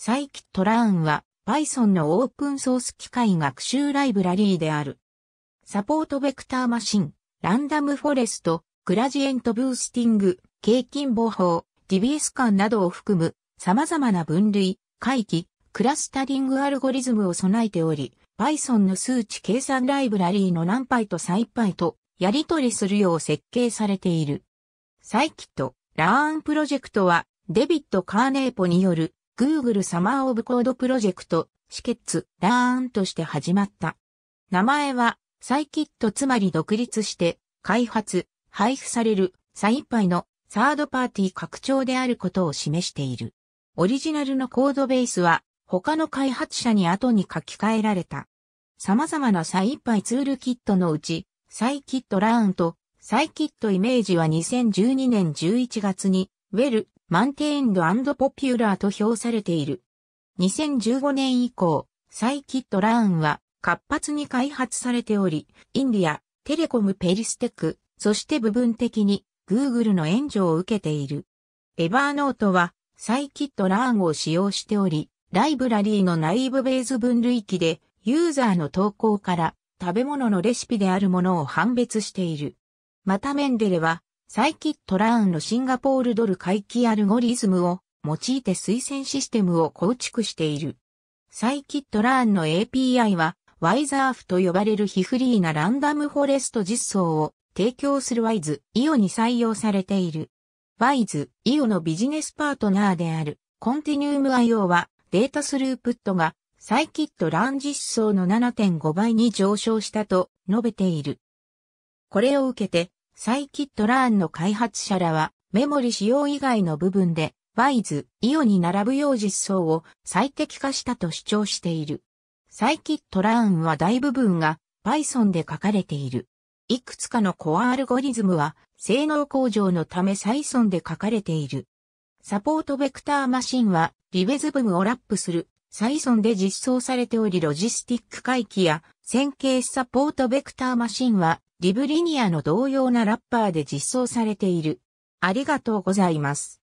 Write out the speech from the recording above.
サイキットラーンは Python のオープンソース機械学習ライブラリーである。サポートベクターマシン、ランダムフォレスト、グラジエントブースティング、軽近防法、DBS 間などを含む様々な分類、回帰、クラスタリングアルゴリズムを備えており、Python の数値計算ライブラリーの何倍と s 倍とやり取りするよう設計されている。サイキット、ラーンプロジェクトはデビット・カーネーポによる Google サマーオブコードプロジェクト、シケッツ、ラーンとして始まった。名前は、サイキットつまり独立して、開発、配布される、サインパイのサードパーティー拡張であることを示している。オリジナルのコードベースは、他の開発者に後に書き換えられた。様々なサインパイツールキットのうち、サイキットラーンとサイキットイメージは2012年11月に、ウェルマンテーンドポピュラーと評されている。2015年以降、サイキットラーンは活発に開発されており、インディア、テレコムペリステク、そして部分的に Google の援助を受けている。エバーノートはサイキットラーンを使用しており、ライブラリーの内部ベース分類器でユーザーの投稿から食べ物のレシピであるものを判別している。またメンデレはサイキットラーンのシンガポールドル回帰アルゴリズムを用いて推薦システムを構築している。サイキットラーンの API は、ワイザーフと呼ばれる非フリーなランダムフォレスト実装を提供するワイズ、イオに採用されている。ワイズ、イオのビジネスパートナーである、コンティニウム IO は、データスループットが、サイキットラーン実装の7.5倍に上昇したと述べている。これを受けて、サイキットラーンの開発者らは、メモリ使用以外の部分で、ワイズ、イオに並ぶよう実装を最適化したと主張している。サイキットラーンは大部分が Python で書かれている。いくつかのコアアルゴリズムは性能向上のため Python で書かれている。サポートベクターマシンはリベズブムをラップする Python で実装されておりロジスティック回帰や線形サポートベクターマシンはリブリニアの同様なラッパーで実装されている。ありがとうございます。